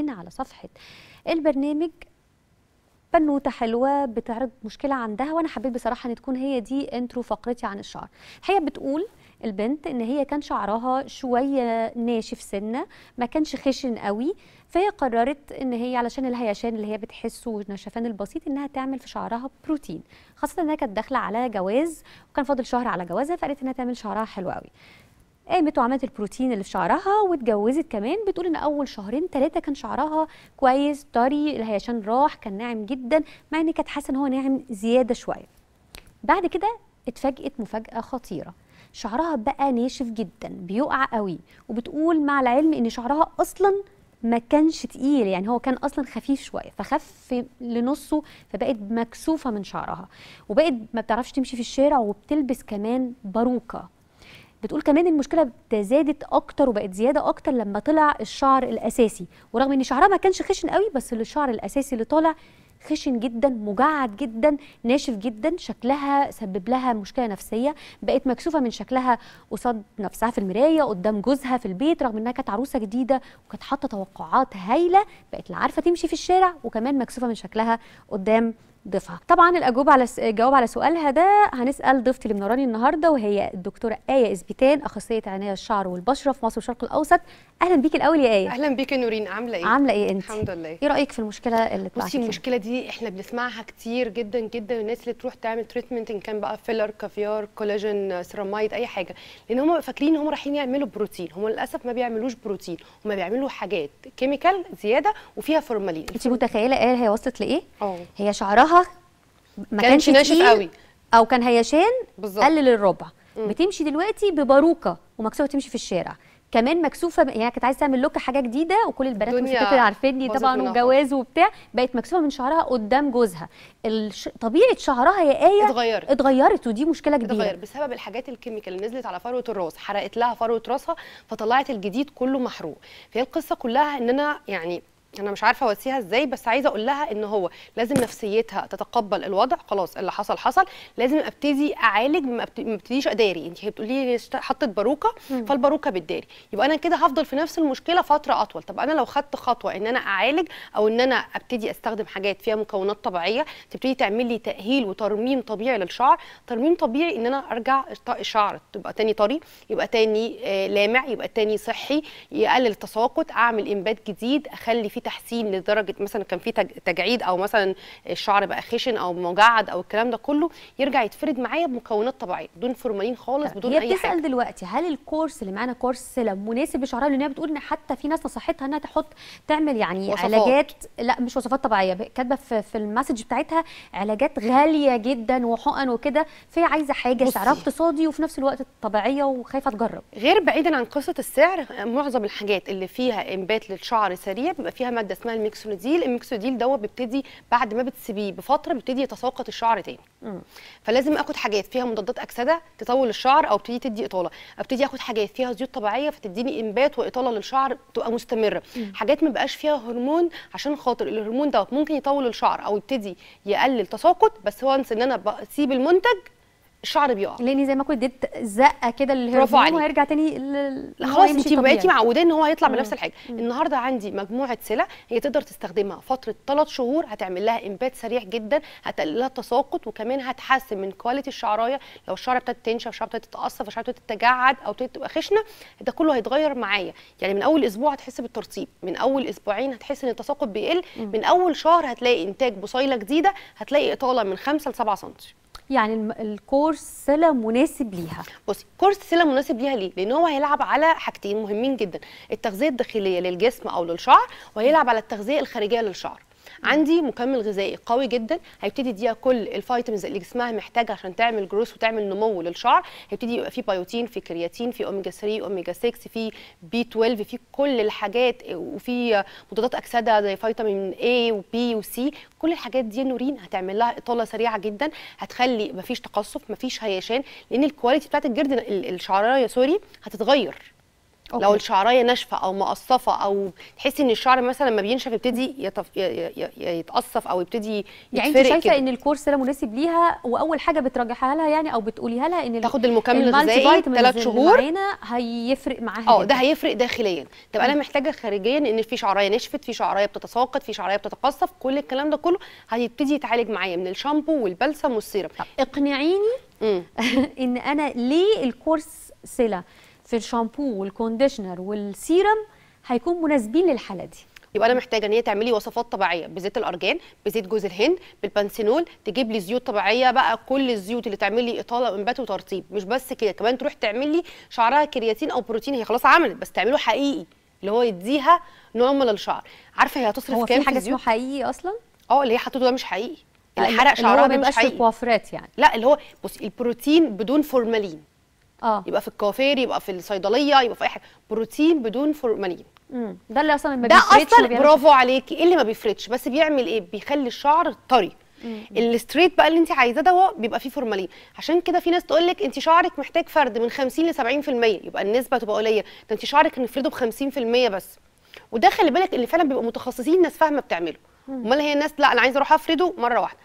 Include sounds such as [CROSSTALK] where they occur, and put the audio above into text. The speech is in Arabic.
لنا على صفحه البرنامج بنوته حلوه بتعرض مشكله عندها وانا حبيت بصراحه ان تكون هي دي انترو فقرتي عن الشعر هي بتقول البنت ان هي كان شعرها شويه ناشف سنه ما كانش خشن قوي فهي قررت ان هي علشان الهيشان اللي هي بتحسه والنشفان البسيط انها تعمل في شعرها بروتين خاصه انها كانت داخله على جواز وكان فاضل شهر على جوازها فقالت انها تعمل شعرها حلو قوي قامت وعملت البروتين اللي في شعرها واتجوزت كمان بتقول ان اول شهرين ثلاثه كان شعرها كويس طري الهيشان راح كان ناعم جدا مع ان كانت حاسه ان هو ناعم زياده شويه بعد كده اتفاجئت مفاجاه خطيره شعرها بقى ناشف جدا بيقع قوي وبتقول مع العلم ان شعرها اصلا ما كانش تقيل يعني هو كان اصلا خفيف شويه فخف لنصه فبقت مكسوفه من شعرها وبقت ما بتعرفش تمشي في الشارع وبتلبس كمان باروكه بتقول كمان المشكله تزادت اكتر وبقت زياده اكتر لما طلع الشعر الاساسي ورغم ان شعرها ما كانش خشن قوي بس الشعر الاساسي اللي طالع خشن جدا مجعد جدا ناشف جدا شكلها سبب لها مشكله نفسيه بقت مكسوفه من شكلها قصاد نفسها في المرايه قدام جوزها في البيت رغم انها كانت عروسه جديده وكانت حاطه توقعات هايله بقت لا عارفه تمشي في الشارع وكمان مكسوفه من شكلها قدام ضيفها طبعا الاجوبه على الجواب على سؤالها ده هنسال ضيفتي اللي منوراني النهارده وهي الدكتوره ايه اسبيتان اخصائيه عنايه الشعر والبشره في مصر والشرق الاوسط اهلا بيك الاول يا ايه اهلا بيك يا نورين عامله ايه عامله ايه انت الحمد لله ايه رايك في المشكله اللي طلعت بصي المشكله دي احنا بنسمعها كتير جدا جدا الناس اللي تروح تعمل تريتمنت ان كان بقى فيلر كافيار كولاجين سيرامايد اي حاجه لان هم فاكرين ان هم رايحين يعملوا بروتين هم للاسف ما بيعملوش بروتين هم بيعملوا حاجات كيميكال زياده وفيها فورمالين انت متخيله ايه هي وصلت لايه هي شعرها ما كانش ناشف قوي او كان هيشان بالظبط قلل الربع مم. بتمشي دلوقتي بباروكه ومكسوفه تمشي في الشارع كمان مكسوفه يعني كانت عايزه تعمل لوك حاجه جديده وكل البنات مش فاكره عارفيني طبعا وجواز وبتاع بقت مكسوفه من شعرها قدام جوزها الش... طبيعه شعرها يا ايه اتغيرت اتغيرت ودي مشكله كبيره اتغير بسبب الحاجات الكيميكال اللي نزلت على فروه الراس حرقت لها فروه راسها فطلعت الجديد كله محروق فهي القصه كلها ان انا يعني انا مش عارفه اوصيها ازاي بس عايزه اقول لها ان هو لازم نفسيتها تتقبل الوضع خلاص اللي حصل حصل لازم ابتدي اعالج ما ابتديش اداري انت بتقولي لي حطت باروكه فالباروكه بتداري يبقى انا كده هفضل في نفس المشكله فتره اطول طب انا لو خدت خطوه ان انا اعالج او ان انا ابتدي استخدم حاجات فيها مكونات طبيعيه تبتدي تعمل لي تاهيل وترميم طبيعي للشعر ترميم طبيعي ان انا ارجع الشعر تبقى تاني طري يبقى تاني آه، لامع يبقى تاني صحي يقلل التساقط اعمل انبات جديد اخلي فيه تحسين لدرجه مثلا كان في تجعيد او مثلا الشعر بقى خشن او مجعد او الكلام ده كله يرجع يتفرد معايا بمكونات طبيعيه بدون فورمالين خالص بدون اي حاجه هي بتسال دلوقتي هل الكورس اللي معانا كورس سلم مناسب لشعرها لان هي بتقول ان حتى في ناس نصحتها انها تحط تعمل يعني وصفات. علاجات لا مش وصفات طبيعيه كاتبه في, في المسج بتاعتها علاجات غاليه جدا وحقن وكده فهي عايزه حاجه سعرها اقتصادي وفي نفس الوقت طبيعيه وخايفه تجرب غير بعيدا عن قصه السعر معظم الحاجات اللي فيها انبات للشعر سريع بيبقى فيها ماده اسمها الميكسوديل الميكسوديل دوت بيبتدي بعد ما بتسيبيه بفتره بيبتدي يتساقط الشعر تاني فلازم اخد حاجات فيها مضادات اكسده تطول الشعر او ابتدي تدي اطاله ابتدي اخد حاجات فيها زيوت طبيعيه فتديني انبات واطاله للشعر تبقى مستمره مم. حاجات ما بقاش فيها هرمون عشان خاطر الهرمون دوت ممكن يطول الشعر او يبتدي يقلل تساقط بس وانس ان انا بسيب المنتج الشعر بيقع لاني زي ما كنت اديت زقه كده للهرمون وهيرجع تاني خلاص انت بقيتي معوده ان هو هيطلع بنفس الحاجه مم. النهارده عندي مجموعه سلع هي تقدر تستخدمها فتره 3 شهور هتعمل لها انبات سريع جدا هتقلل لها التساقط وكمان هتحسن من كواليتي الشعرايه لو الشعر ابتدت تنشف الشعر ابتدت تتقصف الشعر ابتدت تتجعد او تبقى خشنه ده كله هيتغير معايا يعني من اول اسبوع هتحس بالترطيب من اول اسبوعين هتحس ان التساقط بيقل مم. من اول شهر هتلاقي انتاج بصيله جديده هتلاقي اطاله من 5 ل 7 سم يعني الكورس سله مناسب ليها بصي كورس سله مناسب ليها ليه لان هو هيلعب على حاجتين مهمين جدا التغذيه الداخليه للجسم او للشعر وهيلعب على التغذيه الخارجيه للشعر عندي مكمل غذائي قوي جدا هيبتدي يديها كل الفيتامينز اللي جسمها محتاجها عشان تعمل جروث وتعمل نمو للشعر هيبتدي يبقى فيه بيوتين في كرياتين في اوميجا 3 اوميجا 6 في بي 12 في كل الحاجات وفي مضادات اكسده زي فيتامين اي وبي وسي كل الحاجات دي نورين هتعمل لها اطاله سريعه جدا هتخلي مفيش تقصف مفيش هيشان لان الكواليتي بتاعت الجرد الشعريه سوري هتتغير أوكي. لو الشعرايه ناشفه او مقصفه او تحسي ان الشعر مثلا لما بينشف يبتدي يتف... يتقصف او يبتدي يعني انت شايفه ان الكورس ده مناسب ليها واول حاجه بترجحها لها يعني او بتقوليها لها ان تاخد المكمل الغذائي ثلاث شهور معانا هيفرق معاها اه ده هيفرق داخليا طب انا أيوة. محتاجه خارجيا ان في شعرايه نشفت في شعرايه بتتساقط في شعرايه بتتقصف كل الكلام ده كله هيبتدي يتعالج معايا من الشامبو والبلسم والسيرم اقنعيني [LAUGHS] ان انا ليه الكورس سيلا في الشامبو والكونديشنر والسيرم هيكون مناسبين للحاله دي يبقى انا محتاجه ان هي تعملي وصفات طبيعيه بزيت الارجان بزيت جوز الهند بالبانسينول تجيب لي زيوت طبيعيه بقى كل الزيوت اللي تعملي اطاله وانبات وترطيب مش بس كده كمان تروح تعمل لي شعرها كرياتين او بروتين هي خلاص عملت بس تعمله حقيقي اللي هو يديها نوع من الشعر عارفه هي هتصرف كام في حاجه اسمه حقيقي اصلا اه اللي هي حطته ده مش حقيقي اللي حرق شعرها مش حقيقي اللي هو ما بيبقاش يعني لا اللي هو بصي البروتين بدون فورمالين آه. يبقى في الكوافير يبقى في الصيدليه يبقى في اي حاجه بروتين بدون فورمالين ده اللي اصلا ما ده اصلا برافو عليكي ايه اللي ما بيفردش بس بيعمل ايه بيخلي الشعر طري الستريت بقى اللي انت عايزاه ده هو بيبقى فيه فورمالين عشان كده في ناس تقول لك انت شعرك محتاج فرد من 50 ل 70% يبقى النسبه تبقى قليله ده انت شعرك نفرده ب 50% بس وده خلي بالك اللي فعلا بيبقوا متخصصين ناس فاهمه بتعمله امال هي الناس لا انا عايزه اروح افرده مره واحده